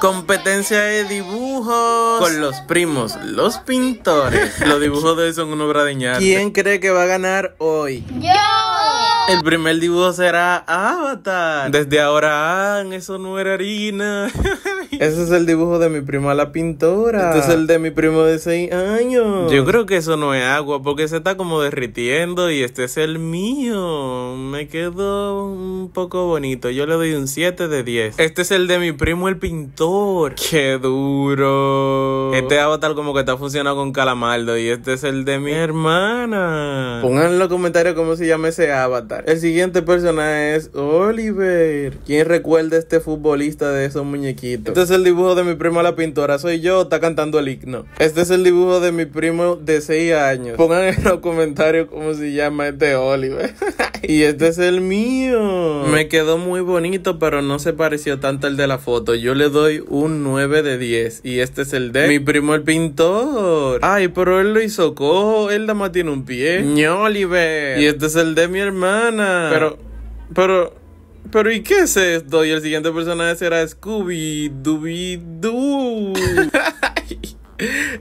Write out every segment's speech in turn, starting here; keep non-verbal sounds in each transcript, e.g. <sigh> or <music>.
Competencia de dibujos con los primos, los pintores. Los <laughs> dibujos de hoy son una obra de ñar ¿Quién cree que va a ganar hoy? ¡Yo! El primer dibujo será Avatar. Desde ahora, ah, eso no era harina. <laughs> Ese es el dibujo de mi prima la pintora. Este es el de mi primo de 6 años. Yo creo que eso no es agua porque se está como derritiendo y este es el mío. Me quedó un poco bonito. Yo le doy un 7 de 10. Este es el de mi primo el pintor. Qué duro. Este avatar como que está funcionando con calamardo y este es el de mi hermana. Pongan en los comentarios cómo se llama ese avatar. El siguiente personaje es Oliver. ¿Quién recuerda a este futbolista de esos muñequitos? Este el dibujo de mi primo la pintora, soy yo, está cantando el himno. Este es el dibujo de mi primo de 6 años. Pongan en los comentarios cómo se llama este Oliver. <laughs> y este es el mío. Me quedó muy bonito, pero no se pareció tanto el de la foto. Yo le doy un 9 de 10. Y este es el de mi primo el pintor. Ay, pero él lo hizo cojo, él nada más tiene un pie. Oliver Y este es el de mi hermana. Pero, pero, pero ¿y qué es esto? Y el siguiente personaje será Scooby Dooby Doo. <laughs>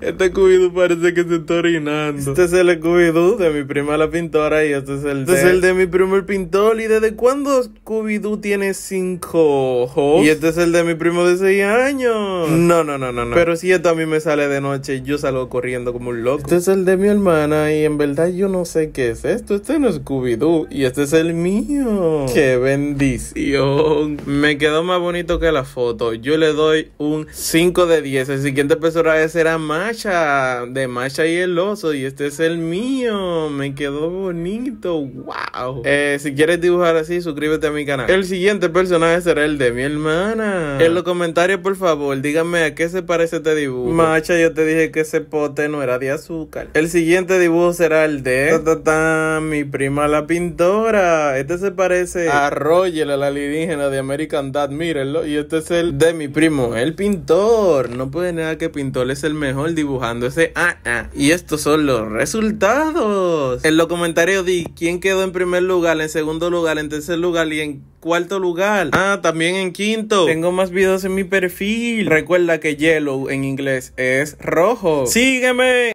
Este Scooby-Doo parece que se está orinando. Este es el Scooby-Doo de mi prima la pintora y este es el este de... es el de mi primo el pintor. ¿Y desde cuándo Scooby-Doo tiene cinco ojos? Y este es el de mi primo de seis años. No, no, no, no, no. Pero si esto a mí me sale de noche, yo salgo corriendo como un loco. Este es el de mi hermana y en verdad yo no sé qué es esto. Este no es Scooby-Doo y este es el mío. ¡Qué bendición! Me quedó más bonito que la foto. Yo le doy un 5 de 10. El siguiente personaje será más de macha y el oso, y este es el mío, me quedó bonito, wow. Eh, si quieres dibujar así, suscríbete a mi canal. El siguiente personaje será el de mi hermana. En los comentarios, por favor, díganme a qué se parece este dibujo. macha yo te dije que ese pote no era de azúcar. El siguiente dibujo será el de... Ta, mi prima la pintora. Este se parece a Roger, la alienígena de American Dad, mírenlo. Y este es el de mi primo, el pintor. No puede nada que pintor es el mejor dibujo dibujando ese ah, ah. Y estos son los resultados. En los comentarios di quién quedó en primer lugar, en segundo lugar, en tercer lugar y en cuarto lugar. Ah, también en quinto. Tengo más videos en mi perfil. Recuerda que yellow en inglés es rojo. Sígueme.